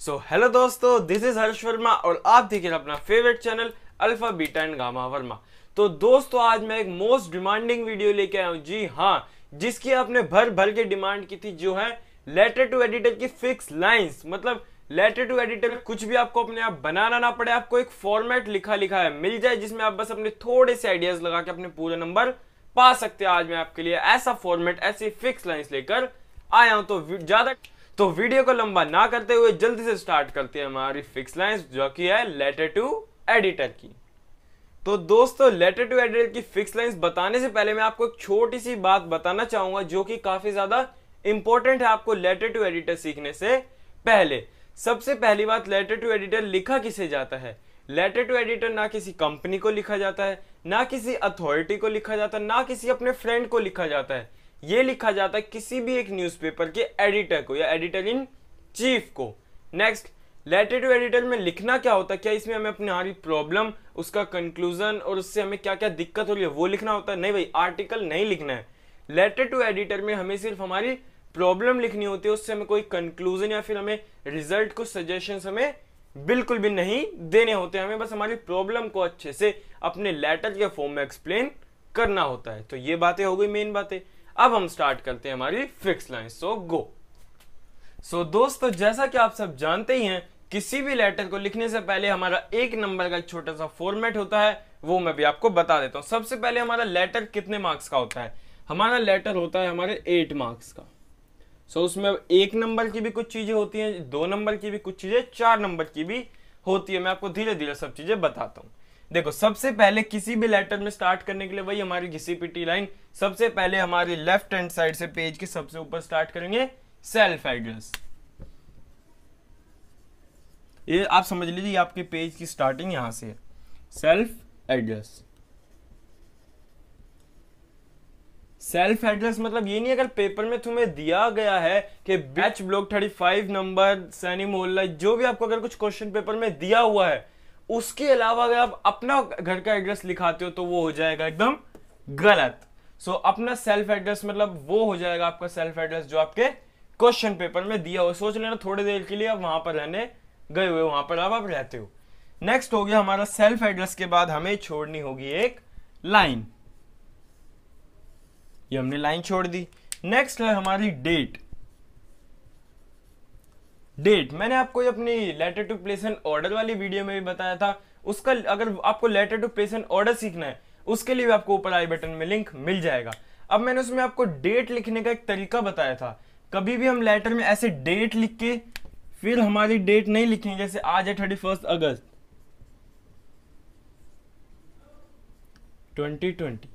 सो so, hello दोस्तों this is Harsh Verma और आप देख रहे अपना favourite channel alpha beta and gamma Verma तो दोस्तों आज मैं एक मोस्ट डिमांडिंग वीडियो लेके आया हूँ जी हाँ जिसकी आपने भर भर के डिमांड की थी जो है लेटर टू एडिटर की फिक्स लाइंस मतलब लेटर टू एडिटर कुछ भी आपको अपने आप बनाना ना पड़े आपको एक फॉर्मेट लिखा लिखा है मिल जाए जिसमें आप बस अपने थोड़े से आइडियाज लगा के अपने पूरे नंबर पा सकते हैं आज मैं आपके लिए ऐसा फॉर्मेट ऐसी फिक्स लाइन्स लेकर आया हूं तो ज्यादा तो वीडियो को लंबा ना करते हुए जल्दी से स्टार्ट करते हैं हमारी फिक्स लाइन जो कि है लेटर टू एडिटर की तो दोस्तों लेटर टू एडिटर की फिक्स लाइंस बताने से पहले मैं आपको एक छोटी सी बात बताना चाहूंगा जो कि काफी ज्यादा इंपॉर्टेंट है आपको लेटर टू एडिटर सीखने से पहले सबसे पहली बात लेटर टू एडिटर लिखा किसे जाता है लेटर टू एडिटर ना किसी कंपनी को लिखा जाता है ना किसी अथॉरिटी को लिखा जाता है ना किसी अपने फ्रेंड को लिखा जाता है ये लिखा जाता है किसी भी एक न्यूज़पेपर के एडिटर को या एडिटर इन चीफ को नेक्स्ट लेटर टू एडिटर में लिखना क्या होता है क्या इसमें हमें अपनी हमारी प्रॉब्लम उसका कंक्लूजन और उससे हमें क्या क्या दिक्कत हो रही है वो लिखना होता है नहीं भाई आर्टिकल नहीं लिखना है लेटर टू एडिटर में हमें सिर्फ हमारी प्रॉब्लम लिखनी होती है उससे हमें कोई कंक्लूजन या फिर हमें रिजल्ट कुछ सजेशन हमें बिल्कुल भी नहीं देने होते हमें बस हमारी प्रॉब्लम को अच्छे से अपने लेटर के फॉर्म में एक्सप्लेन करना होता है तो ये बातें हो गई मेन बातें अब हम स्टार्ट करते हैं हमारी फिक्स लाइन सो गो सो दोस्तों जैसा कि आप सब जानते ही हैं किसी भी लेटर को लिखने से पहले हमारा एक नंबर का एक छोटा सा फॉर्मेट होता है वो मैं भी आपको बता देता हूँ सबसे पहले हमारा लेटर कितने मार्क्स का होता है हमारा लेटर होता है हमारे एट मार्क्स का सो so, उसमें एक नंबर की भी कुछ चीज़ें होती हैं दो नंबर की भी कुछ चीज़ें चार नंबर की भी होती है मैं आपको धीरे धीरे सब चीज़ें बताता हूँ देखो सबसे पहले किसी भी लेटर में स्टार्ट करने के लिए वही हमारी जीसीपीटी लाइन सबसे पहले हमारी लेफ्ट हैंड साइड से पेज के सबसे ऊपर स्टार्ट करेंगे सेल्फ एड्रेस ये आप समझ लीजिए आपके पेज की स्टार्टिंग यहां से है सेल्फ एड्रेस सेल्फ एड्रेस मतलब ये नहीं अगर पेपर में तुम्हें दिया गया है कि बैच ब्लॉक 35 नंबर सैनी मोहल्ला जो भी आपको अगर कुछ क्वेश्चन पेपर में दिया हुआ है उसके अलावा अगर आप अपना घर का एड्रेस लिखाते हो तो वो हो जाएगा एकदम गलत सो so, अपना सेल्फ एड्रेस मतलब वो हो जाएगा आपका सेल्फ एड्रेस जो आपके क्वेश्चन पेपर में दिया हो सोच लेना थोड़ी देर के लिए आप वहां पर रहने गए हुए वहां पर आप, आप रहते हो नेक्स्ट हो गया हमारा सेल्फ एड्रेस के बाद हमें छोड़नी होगी एक लाइन ये हमने लाइन छोड़ दी नेक्स्ट है हमारी डेट डेट मैंने आपको अपनी letter to place and order वाली वीडियो में भी बताया था उसका अगर आपको letter to place and order सीखना है उसके लिए भी आपको ऊपर आई बटन में लिंक मिल जाएगा अब मैंने उसमें आपको डेट लिखने का एक तरीका बताया था कभी भी हम लेटर में ऐसे डेट लिख के फिर हमारी डेट नहीं लिखें जैसे आज है thirty first August twenty twenty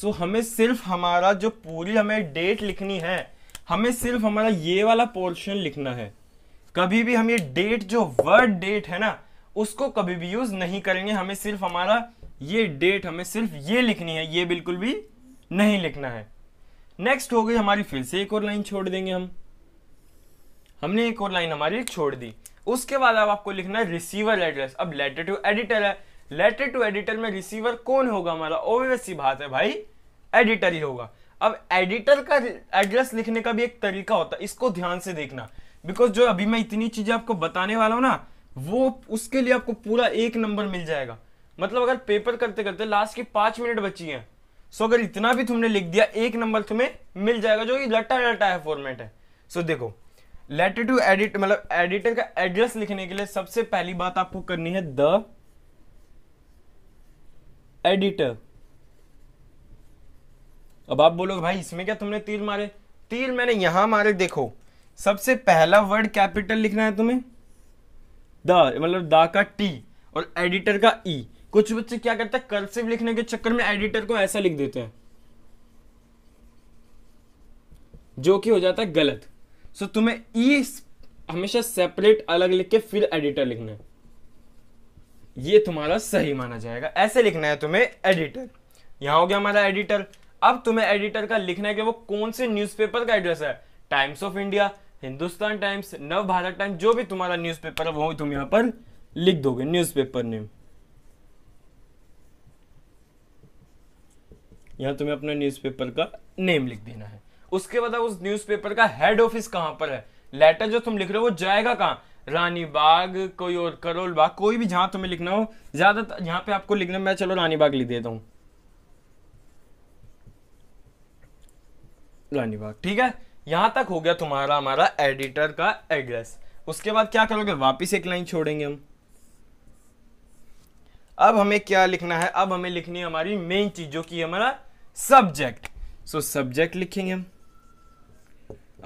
so हमें सिर्फ हमारा जो पूरी हमें डेट लिखनी है हमें सिर्फ हमारा ये वाला पोर्शन लिखना है कभी भी हम ये डेट जो वर्ड डेट है ना उसको कभी भी यूज नहीं करेंगे हमें सिर्फ हमारा ये डेट हमें सिर्फ ये लिखनी है ये बिल्कुल भी नहीं लिखना है नेक्स्ट हो गई हमारी फिर से एक और लाइन छोड़ देंगे हम हमने एक और लाइन हमारी छोड़ दी उसके बाद अब आपको लिखना है रिसीवर एड्रेस अब लेटर टू एडिटर है लेटर टू एडिटर में रिसीवर कौन होगा हमारा ओवियस सी बात है भाई एडिटर ही होगा अब एडिटर का एड्रेस लिखने का भी एक तरीका होता है इसको ध्यान से देखना बिकॉज जो अभी मैं इतनी चीज़ें आपको बताने वाला हूँ ना वो उसके लिए आपको पूरा एक नंबर मिल जाएगा मतलब अगर पेपर करते करते लास्ट की पांच मिनट बची हैं सो अगर इतना भी तुमने लिख दिया एक नंबर तुम्हें मिल जाएगा जो कि लटा है फॉर्मेट है सो देखो लेटर टू एडिट मतलब एडिटर का एड्रेस लिखने के लिए सबसे पहली बात आपको करनी है द एडिटर अब आप बोलोगे भाई इसमें क्या तुमने तीर मारे तीर मैंने यहां मारे देखो सबसे पहला वर्ड कैपिटल लिखना है तुम्हें द मतलब द का टी और एडिटर का ई e। कुछ बच्चे क्या करते हैं कर्सिव लिखने के चक्कर में एडिटर को ऐसा लिख देते हैं जो कि हो जाता है गलत सो so, तुम्हें ई e हमेशा सेपरेट अलग लिख के फिर एडिटर लिखना है ये तुम्हारा सही माना जाएगा ऐसे लिखना है तुम्हें एडिटर यहां हो गया हमारा एडिटर अब तुम्हें एडिटर का लिखना है कि वो कौन से न्यूज़पेपर का एड्रेस है Times of India Hindustan Times Nav Bharat times जो भी तुम्हारा न्यूज़पेपर है वो तुम यहाँ पर लिख दोगे न्यूज़पेपर नेम यहाँ तुम्हें अपना न्यूज़पेपर का नेम लिख देना है उसके बाद उस न्यूज़पेपर का हेड ऑफिस कहां पर है लेटर जो तुम लिख रहे हो वो जाएगा कहां रानी बाग कोई और करोल बाग कोई भी जहां तुम्हें लिखना हो ज्यादा यहाँ पे आपको लिखना मैं चलो रानी बाग लिख देता हूं रानी बाग ठीक है यहाँ तक हो गया तुम्हारा हमारा एडिटर का एड्रेस उसके बाद क्या करोगे वापस एक लाइन छोड़ेंगे हम अब हमें क्या लिखना है अब हमें लिखनी है हमारी मेन चीज जो कि हमारा सब्जेक्ट सो सब्जेक्ट लिखेंगे हम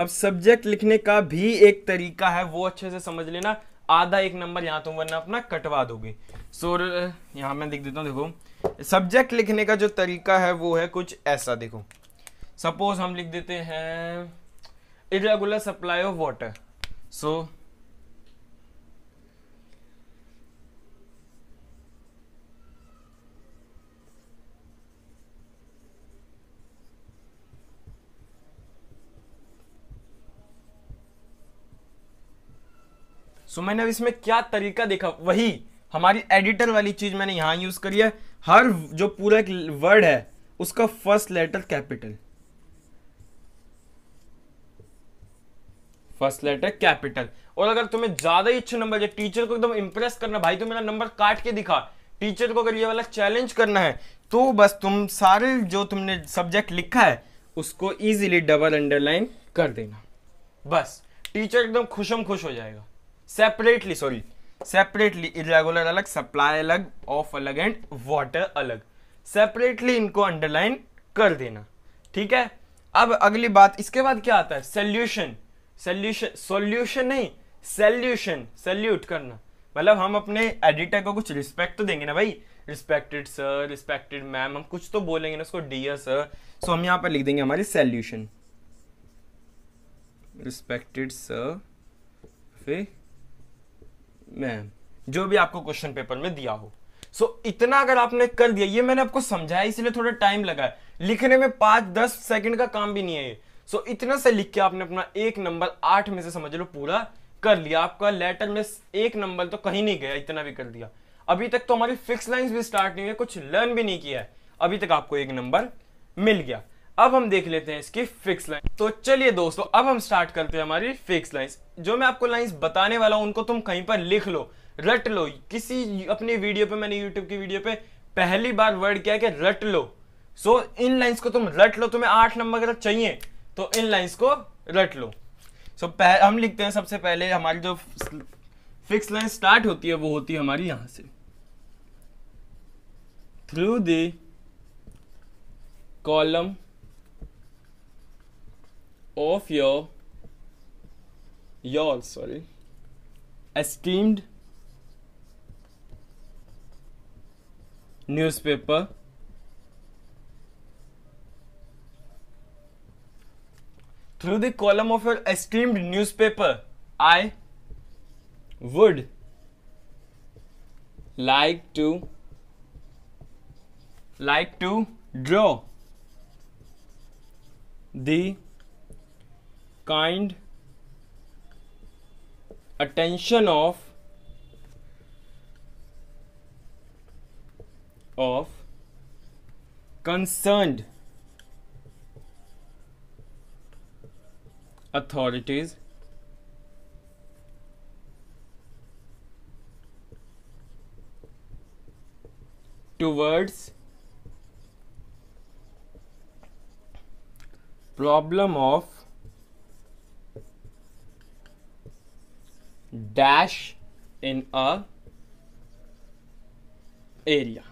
अब सब्जेक्ट लिखने का भी एक तरीका है वो अच्छे से समझ लेना आधा एक नंबर यहाँ तुम वरना अपना कटवा दोगे सो so, यहाँ मैं लिख देता हूँ देखो सब्जेक्ट लिखने का जो तरीका है वो है कुछ ऐसा देखो सपोज हम लिख देते हैं irregular supply of water so so so, मैंने अब इसमें क्या तरीका देखा वही हमारी एडिटर वाली चीज मैंने यहां यूज करी है हर जो पूरा एक वर्ड है उसका first letter capital first letter capital और अगर तुम्हें ज्यादा ही अच्छे नंबर टीचर को एकदम इंप्रेस करना भाई तो मेरा नंबर काट के दिखा टीचर को अगर ये वाला चैलेंज करना है तो बस तुम सारे जो तुमने सब्जेक्ट लिखा है उसको इजीली डबल अंडरलाइन कर देना बस टीचर एकदम खुशम खुश हो जाएगा सेपरेटली सॉरी सेपरेटली इरेगुलर अलग सप्लाई अलग ऑफ अलग एंड वाटर अलग सेपरेटली इनको अंडरलाइन कर देना ठीक है अब अगली बात इसके बाद क्या आता है सोल्यूशन सोल्यूशन सोल्यूशन नहीं सेल्यूशन सेल्यूट करना मतलब हम अपने एडिटर को कुछ रिस्पेक्ट तो देंगे ना भाई रिस्पेक्टेड सर रिस्पेक्टेड मैम हम कुछ तो बोलेंगे ना उसको डियर सर सो हम यहाँ पर लिख देंगे हमारे सल्यूशन रिस्पेक्टेड सर फिर मैम जो भी आपको क्वेश्चन पेपर में दिया हो सो so, इतना अगर आपने कर दिया ये मैंने आपको समझाया इसलिए थोड़ा टाइम लगा है लिखने में पांच दस सेकंड का काम भी नहीं है ये सो इतना से लिख के आपने अपना एक नंबर आठ में से समझ लो पूरा कर लिया आपका लेटर में एक नंबर तो कहीं नहीं गया इतना भी कर दिया अभी तक तो हमारी फिक्स लाइंस भी स्टार्ट नहीं हुई कुछ लर्न भी नहीं किया है अभी तक आपको एक नंबर मिल गया अब हम देख लेते हैं इसकी फिक्स लाइन तो चलिए दोस्तों अब हम स्टार्ट करते हैं हमारी फिक्स लाइंस जो मैं आपको लाइंस बताने वाला हूं उनको तुम कहीं पर लिख लो रट लो किसी अपनी वीडियो पे मैंने यूट्यूब की वीडियो पे पहली बार वर्ड किया कि रट लो सो so, इन लाइंस को तुम रट लो तुम्हें आठ नंबर चाहिए तो इन लाइंस को रट लो सो so, हम लिखते हैं सबसे पहले हमारी जो फिक्स लाइन स्टार्ट होती है वो होती है हमारी यहां से through the column of your your sorry esteemed newspaper through the column of your esteemed newspaper, I would like to like to draw the kind attention of of concerned authorities towards problem of dash in a area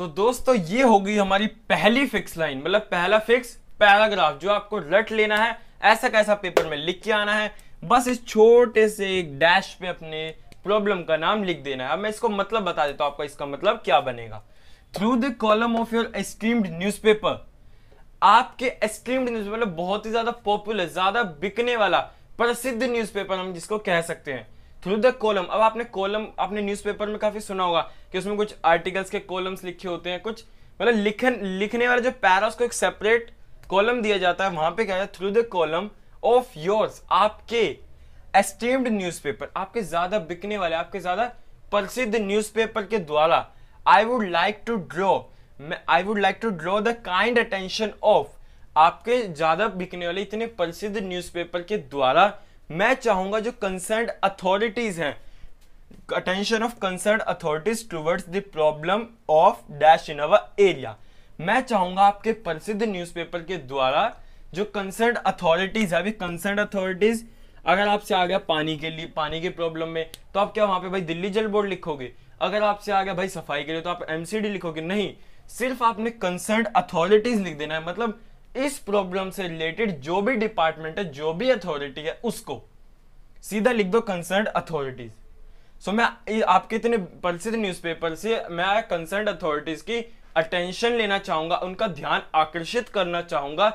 तो दोस्तों ये होगी हमारी पहली fix line मतलब पहला fix paragraph जो आपको रट लेना है ऐसा कैसा पेपर में लिख के आना है बस इस छोटे से एक डैश पे अपने प्रॉब्लम का नाम लिख देना है अब मैं इसको मतलब बता देता हूं आपका इसका मतलब क्या बनेगा through the column of your esteemed paper आपके एस्ट्रीम्ड न्यूज मतलब बहुत ही ज्यादा पॉपुलर ज्यादा बिकने वाला प्रसिद्ध न्यूज हम जिसको कह सकते हैं थ्रू द कॉलम अब आपने कॉलम आपने न्यूज़पेपर में काफ़ी सुना होगा कि उसमें कुछ आर्टिकल्स के कॉलम्स लिखे होते हैं कुछ मतलब लिखन लिखने वाले जो पैरा उसको एक सेपरेट कॉलम दिया जाता है वहाँ पे क्या है through the column of yours आपके एस्टीम्ड न्यूज़पेपर आपके ज़्यादा बिकने वाले आपके ज़्यादा प्रसिद्ध न्यूज़पेपर के द्वारा I would like to draw I would like to draw the kind attention of आपके ज़्यादा बिकने वाले इतने प्रसिद्ध न्यूज़पेपर के द्वारा मैं चाहूंगा जो कंसर्न अथॉरिटीज हैं attention of concerned authorities towards the problem of dash in our area मैं चाहूंगा आपके प्रसिद्ध न्यूज़पेपर के द्वारा जो कंसर्न अथॉरिटीज है अभी कंसर्न अथॉरिटीज अगर आपसे आ गया पानी के लिए पानी के प्रॉब्लम में तो आप क्या वहां पे भाई दिल्ली जल बोर्ड लिखोगे अगर आपसे आ गया भाई सफाई के लिए तो आप एमसीडी लिखोगे नहीं सिर्फ आपने कंसर्न अथॉरिटीज लिख देना है मतलब इस प्रॉब्लम से रिलेटेड जो भी डिपार्टमेंट है जो भी अथॉरिटी है उसको सीधा लिख दो कंसर्न अथॉरिटीज सो मैं आपके इतने प्रसिद्ध न्यूज़पेपर से मैं कंसर्न अथॉरिटीज की अटेंशन लेना चाहूंगा उनका ध्यान आकर्षित करना चाहूंगा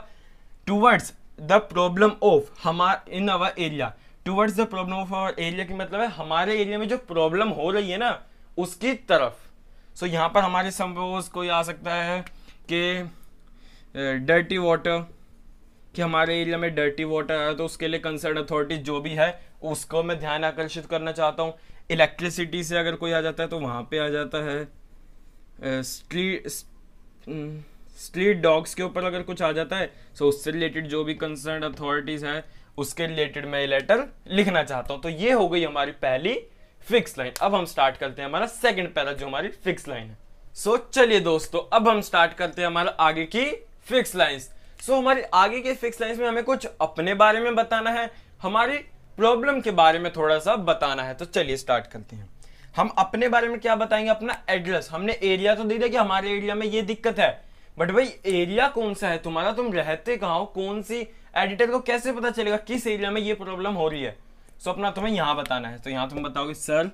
टूवर्ड्स द प्रॉब्लम ऑफ हमार in our area towards the problem of our area की मतलब है हमारे एरिया में जो प्रॉब्लम हो रही है ना उसकी तरफ सो so, यहाँ पर हमारे सम्पोज कोई आ सकता है कि डर्टी वाटर कि हमारे एरिया में डर्टी वाटर है तो उसके लिए कंसर्न अथॉरिटी जो भी है उसको मैं ध्यान आकर्षित करना चाहता हूँ इलेक्ट्रिसिटी से अगर कोई आ जाता है तो वहाँ पे आ जाता है स्ट्रीट स्ट्रीट डॉग्स के ऊपर अगर कुछ आ जाता है सो उससे रिलेटेड जो भी कंसर्न अथॉरिटीज़ है उसके रिलेटेड मैं लेटर लिखना चाहता हूँ तो ये हो गई हमारी पहली फिक्स लाइन अब हम स्टार्ट करते हैं हमारा सेकेंड पैरा जो हमारी फिक्स लाइन है सो so, चलिए दोस्तों अब हम स्टार्ट करते हैं हमारा आगे की फिक्स लाइंस सो हमारे आगे के फिक्स लाइंस में हमें कुछ अपने बारे में बताना है हमारी प्रॉब्लम के बारे में थोड़ा सा बताना है तो चलिए स्टार्ट करते हैं हम अपने बारे में क्या बताएंगे अपना एड्रेस हमने एरिया तो दे दिया कि हमारे एरिया में ये दिक्कत है बट भाई एरिया कौन सा है तुम्हारा तुम रहते कहा हो कौन सी एडिटर को कैसे पता चलेगा किस एरिया में ये प्रॉब्लम हो रही है सो अपना तुम्हें यहाँ बताना है तो यहाँ तुम बताओगे सर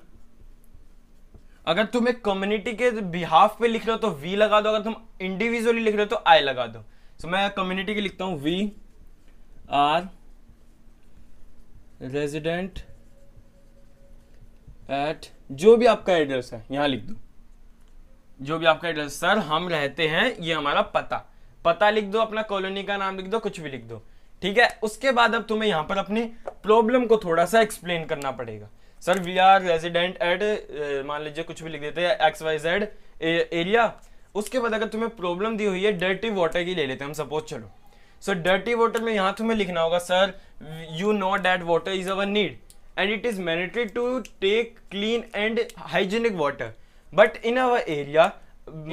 अगर तुम एक कम्युनिटी के बिहाफ पे लिख रहे हो तो वी लगा दो अगर तुम इंडिविजुअली लिख रहे हो तो आई लगा दो सो मैं कम्युनिटी की लिखता हूँ वी आर रेजिडेंट एट जो भी आपका एड्रेस है यहां लिख दो जो भी आपका एड्रेस सर हम रहते हैं ये हमारा पता पता लिख दो अपना कॉलोनी का नाम लिख दो कुछ भी लिख दो ठीक है उसके बाद अब तुम्हें यहां पर अपनी प्रॉब्लम को थोड़ा सा एक्सप्लेन करना पड़ेगा sir we are resident at मान लीजिए कुछ भी लिख देते हैं एक्स वाई जेड एरिया उसके बाद अगर तुम्हें प्रॉब्लम दी हुई है डर्टी वाटर की ले लेते हैं हम सपोज चलो सो डर्टी वाटर में यहाँ तुम्हें लिखना होगा sir you know that water is our need and it is mandatory to take clean and hygienic water but in our area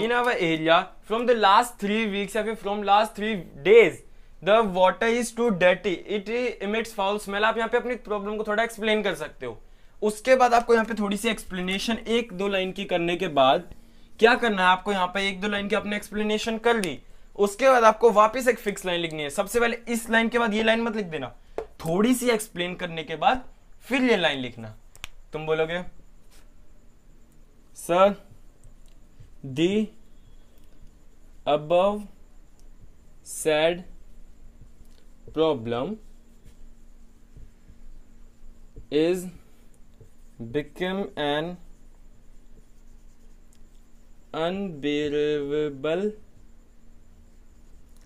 in our area from the last three weeks या फिर from last three days the water is too dirty it emits foul smell आप यहाँ पे अपनी problem को थोड़ा explain कर सकते हो उसके बाद आपको यहाँ पे थोड़ी सी एक्सप्लेनेशन एक दो लाइन की करने के बाद क्या करना है आपको यहाँ पे एक दो लाइन की आपने एक्सप्लेनेशन कर ली उसके बाद आपको वापस एक फिक्स लाइन लिखनी है सबसे पहले इस लाइन के बाद ये लाइन मत लिख देना थोड़ी सी एक्सप्लेन करने के बाद फिर ये लाइन लिखना तुम बोलोगे sir the above said problem is become an unbearable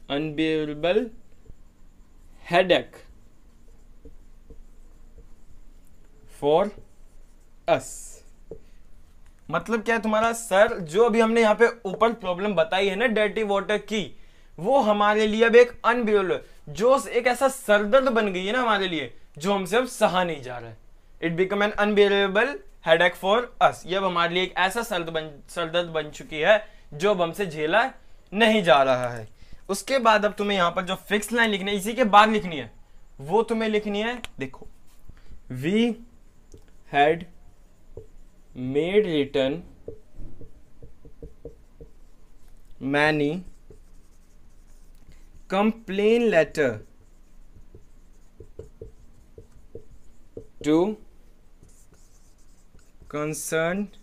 unbearable headache for us मतलब क्या है तुम्हारा सर जो अभी हमने यहां पे ऊपर प्रॉब्लम बताई है ना डर्टी वाटर की वो हमारे लिए अब एक अनबियल जो एक ऐसा सरदर्द बन गई है ना हमारे लिए जो हमसे अब सहा नहीं जा रहा है it become an unbearable headache for us ये अब हमारे लिए एक ऐसा सर्द बन सरदर्द बन चुकी है जो अब हमसे झेला नहीं जा रहा है उसके बाद अब तुम्हें यहां पर जो फिक्स लाइन लिखनी है इसी के बाद लिखनी है वो तुम्हें लिखनी है देखो we had made written many complain letter to concerned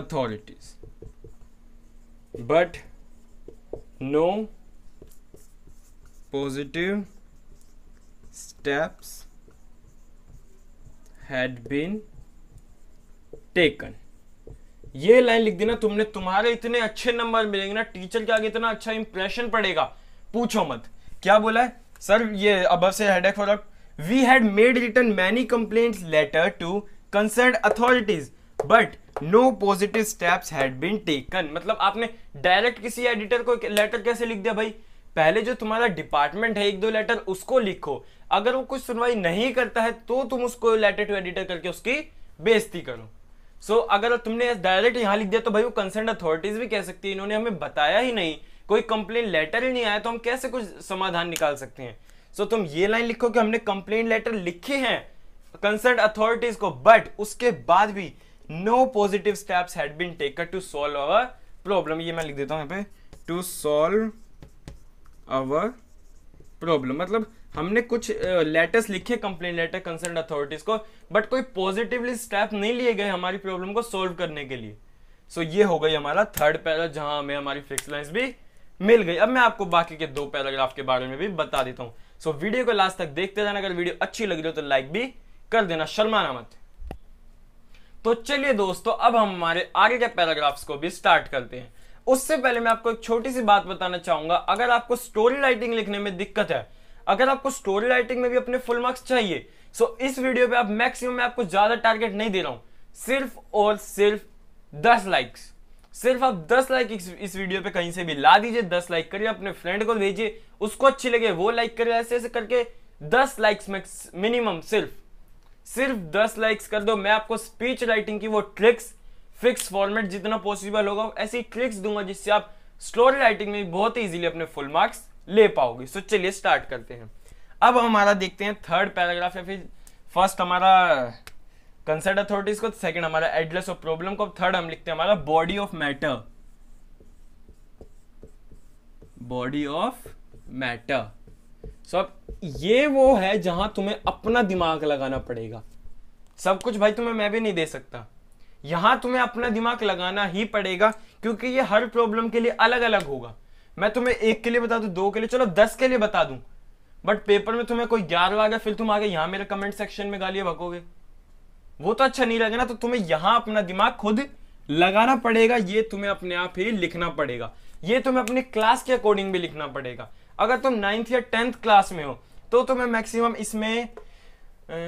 authorities but no positive steps had been taken ये लाइन लिख देना तुमने तुम्हारे इतने अच्छे नंबर मिलेंगे ना टीचर के आगे इतना अच्छा इंप्रेशन पड़ेगा पूछो मत क्या बोला है सर ये अब से headache for we had made written many complaints letter to concerned authorities but no positive steps had been taken मतलब आपने डायरेक्ट किसी एडिटर को लेटर कैसे लिख दिया भाई पहले जो तुम्हारा डिपार्टमेंट है एक दो लेटर उसको लिखो अगर वो कुछ सुनवाई नहीं करता है तो तुम उसको लेटर टू एडिटर करके उसकी बेइज्जती करो सो so, अगर तुमने डायरेक्ट यहां लिख दिया तो भाई वो कंसर्न अथॉरिटीज भी कह सकती है इन्होंने हमें बताया ही नहीं कोई कंप्लेन लेटर ही नहीं आया तो हम कैसे कुछ समाधान निकाल सकते हैं सो तुम ये लाइन लिखो कि हमने कंप्लेन लेटर लिखे हैं कंसर्न अथॉरिटीज को बट उसके बाद भी no positive steps had been taken to solve our problem ये मैं लिख देता हूं यहां पे टू सॉल्व अवर प्रॉब्लम मतलब हमने कुछ लेटर्स uh, लिखे कंप्लेन लेटर कंसर्न अथॉरिटीज को बट कोई पॉजिटिवली स्टेप नहीं लिए गए हमारी प्रॉब्लम को सोल्व करने के लिए सो so, ये हो गई हमारा थर्ड पैरा जहां हमें हमारी फिक्स लाइन्स भी मिल गई अब मैं आपको बाकी के दो पैराग्राफ के बारे में भी बता देता हूं सो वीडियो को लास्ट तक देखते जाना अगर वीडियो अच्छी लग रही हो तो लाइक भी कर देना शर्माना मत तो चलिए दोस्तों अब हम हमारे आगे के पैराग्राफ्स को भी स्टार्ट करते हैं उससे पहले मैं आपको एक छोटी सी बात बताना चाहूंगा अगर आपको स्टोरी राइटिंग लिखने में दिक्कत है अगर आपको स्टोरी राइटिंग में भी अपने फुल मार्क्स चाहिए सो इस वीडियो पे आप मैक्सिमम मैं आपको ज्यादा टारगेट नहीं दे रहा हूं सिर्फ और सिर्फ दस लाइक्स सिर्फ आप 10 लाइक इस, इस वीडियो पे कहीं से भी ला दीजिए 10 लाइक करिए अपने फ्रेंड को भेजिए उसको अच्छी लगे वो लाइक करे ऐसे ऐसे करके 10 लाइक्स मैक्स मिनिमम सिर्फ सिर्फ 10 लाइक्स कर दो मैं आपको स्पीच राइटिंग की वो ट्रिक्स फिक्स फॉर्मेट जितना पॉसिबल होगा ऐसी ट्रिक्स दूंगा जिससे आप स्टोरी राइटिंग में बहुत ईजिली अपने फुल मार्क्स ले पाओगे सो चलिए स्टार्ट करते हैं अब हमारा देखते हैं थर्ड पैराग्राफ या फिर फर्स्ट हमारा कंसर्ट अथॉरिटीज को सेकंड तो हमारा एड्रेस ऑफ प्रॉब्लम को थर्ड हम लिखते हैं हमारा body of matter body of matter so अब ये वो है जहां तुम्हें अपना दिमाग लगाना पड़ेगा सब कुछ भाई तुम्हें मैं भी नहीं दे सकता यहां तुम्हें अपना दिमाग लगाना ही पड़ेगा क्योंकि ये हर प्रॉब्लम के लिए अलग अलग होगा मैं तुम्हें एक के लिए बता दू दो के लिए चलो दस के लिए बता दू बट पेपर में तुम्हें कोई ग्यारह आ गया फिर तुम आगे यहां मेरे कमेंट सेक्शन में गालिए भगोगे वो तो अच्छा नहीं लगेगा ना तो तुम्हें यहां अपना दिमाग खुद लगाना पड़ेगा ये तुम्हें अपने आप ही लिखना पड़ेगा ये तुम्हें अपने क्लास के अकॉर्डिंग भी लिखना पड़ेगा अगर तुम नाइन्थ या टेंथ क्लास में हो तो तुम्हें मैक्सिमम इसमें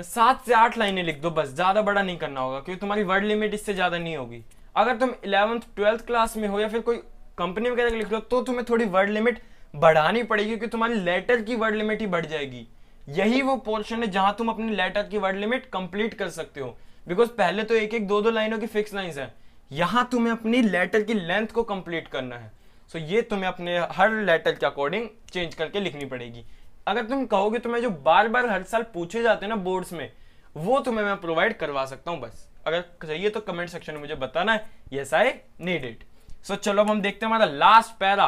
सात से आठ लाइनें लिख दो बस ज़्यादा बड़ा नहीं करना होगा क्योंकि तुम्हारी वर्ड लिमिट इससे ज़्यादा नहीं होगी अगर तुम इलेवंथ ट्वेल्थ क्लास में हो या फिर कोई कंपनी वगैरह लिख लो तो तुम्हें थोड़ी वर्ड लिमिट बढ़ानी पड़ेगी क्योंकि तुम्हारी लेटर की वर्ड लिमिट ही बढ़ जाएगी यही वो पोर्शन है जहां तुम अपने लेटर की वर्ड लिमिट कंप्लीट कर सकते हो बिकॉज पहले तो एक एक दो दो लाइनों की फिक्स लाइन है यहां तुम्हें अपनी लेटर की लेंथ को कंप्लीट करना है सो so, ये तुम्हें अपने हर लेटर के अकॉर्डिंग चेंज करके लिखनी पड़ेगी अगर तुम कहोगे तुम्हें तो जो बार बार हर साल पूछे जाते हैं ना बोर्ड्स में वो तुम्हें मैं प्रोवाइड करवा सकता हूँ बस अगर चाहिए तो कमेंट सेक्शन में मुझे बताना है ये आई नीड इट सो चलो अब हम देखते हैं हमारा लास्ट पैरा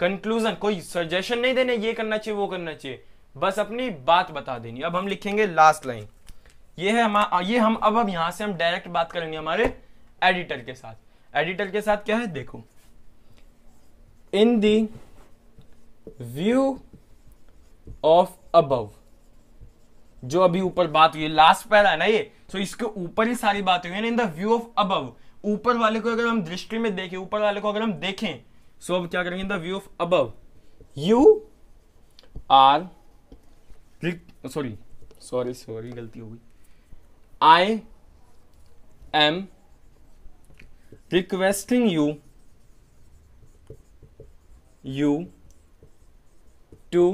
कंक्लूजन कोई सजेशन नहीं देने ये करना चाहिए वो करना चाहिए बस अपनी बात बता देनी अब हम लिखेंगे लास्ट लाइन ये है हम ये हम अब हम यहां से हम डायरेक्ट बात करेंगे हमारे एडिटर के साथ एडिटर के साथ क्या है देखो in the view of above जो अभी ऊपर बात हुई लास्ट पैरा है ना ये सो इसके ऊपर ही सारी बात हुई in the view of above ऊपर वाले को अगर हम दृष्टि में देखें ऊपर वाले को अगर हम देखें सो अब क्या करेंगे in the view of above you are sorry sorry sorry गलती हो गई I am requesting you you to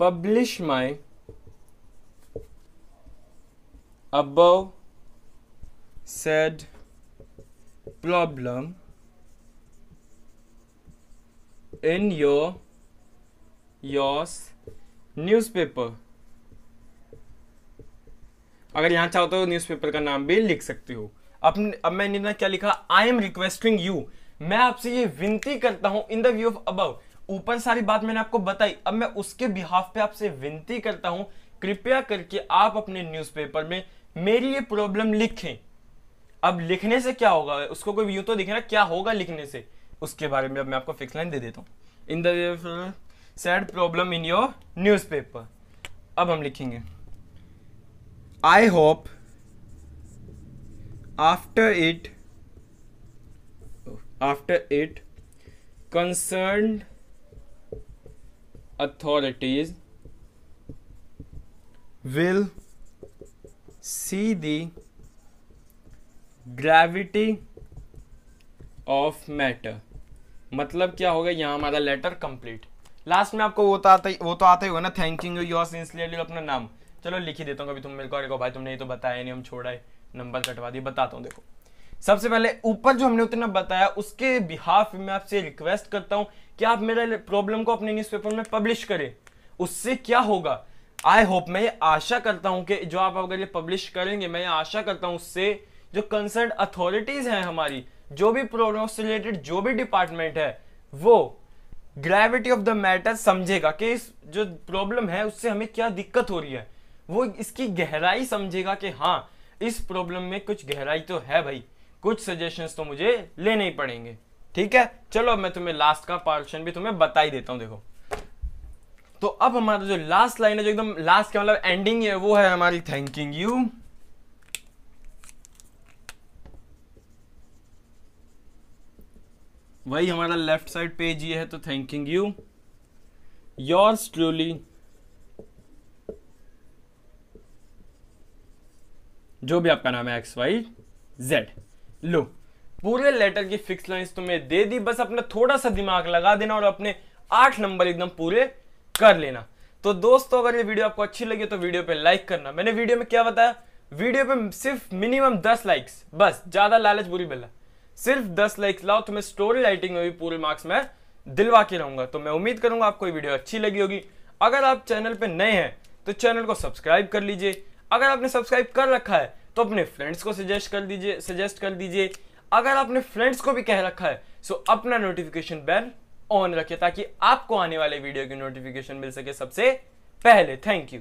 publish my above said problem in your yours newspaper अगर यहाँ चाहो तो न्यूज़पेपर का नाम भी लिख सकते हो अब अब मैंने ना क्या लिखा आई एम रिक्वेस्टिंग यू मैं आपसे ये विनती करता हूँ in the view of above ऊपर सारी बात मैंने आपको बताई अब मैं उसके बिहाफ पे आपसे विनती करता हूँ कृपया करके आप अपने न्यूज़पेपर में मेरी ये प्रॉब्लम लिखें अब लिखने से क्या होगा उसको कोई व्यू तो दिखे ना क्या होगा लिखने से उसके बारे में अब मैं आपको फिक्स लाइन दे देता हूँ in the said problem in your newspaper अब हम लिखेंगे I hope after it after it concerned authorities will see the gravity of matter मतलब क्या होगा यहाँ हमारा लेटर कंप्लीट लास्ट में आपको वो तो आता ही वो तो आता ही होगा ना थैंकिंग यू योर सिंसियरली अपना नाम चलो लिख ही देता हूँ कभी तुम मेरे को देखो भाई तुमने ये तो बताया नहीं हम छोड़ा है नंबर कटवा दिए बताता हूँ देखो सबसे पहले ऊपर जो हमने उतना बताया उसके बिहाफ में आपसे रिक्वेस्ट करता हूँ कि आप मेरे प्रॉब्लम को अपने न्यूज़पेपर में पब्लिश करें उससे क्या होगा आई होप मैं ये आशा करता हूँ कि जो आप अगर ये पब्लिश करेंगे मैं ये आशा करता हूँ उससे जो कंसर्न अथॉरिटीज़ हैं हमारी जो भी प्रॉब्लम से रिलेटेड जो भी डिपार्टमेंट है वो ग्रेविटी ऑफ द मैटर समझेगा कि इस जो प्रॉब्लम है उससे हमें क्या दिक्कत हो रही है वो इसकी गहराई समझेगा कि हाँ इस प्रॉब्लम में कुछ गहराई तो है भाई कुछ सजेशंस तो मुझे लेने ही पड़ेंगे ठीक है चलो अब मैं तुम्हें लास्ट का पार्शन भी तुम्हें बता ही देता हूँ देखो तो अब हमारा जो लास्ट लाइन है जो एकदम लास्ट का मतलब एंडिंग है वो है हमारी थैंकिंग यू वही हमारा लेफ्ट साइड पेज ये है तो थैंकिंग यू योर्स ट्रूली जो भी आपका नाम है एक्स वाई जेड लो पूरे लेटर की फिक्स लाइंस तुम्हें दे दी बस अपना थोड़ा सा दिमाग लगा देना और अपने आठ नंबर एकदम पूरे कर लेना तो दोस्तों अगर ये वीडियो आपको अच्छी लगी तो वीडियो पे लाइक करना मैंने वीडियो में क्या बताया वीडियो पे सिर्फ मिनिमम दस लाइक्स बस ज्यादा लालच बुरी बेला सिर्फ दस लाइक्स लाओ तो मैं स्टोरी राइटिंग में भी पूरे मार्क्स में दिलवा के रहूंगा तो मैं उम्मीद करूंगा आपको ये वीडियो अच्छी लगी होगी अगर आप चैनल पर नए हैं तो चैनल को सब्सक्राइब कर लीजिए अगर आपने सब्सक्राइब कर रखा है तो अपने फ्रेंड्स को सजेस्ट कर दीजिए सजेस्ट कर दीजिए अगर आपने फ्रेंड्स को भी कह रखा है सो अपना नोटिफिकेशन बेल ऑन रखें ताकि आपको आने वाले वीडियो की नोटिफिकेशन मिल सके सबसे पहले थैंक यू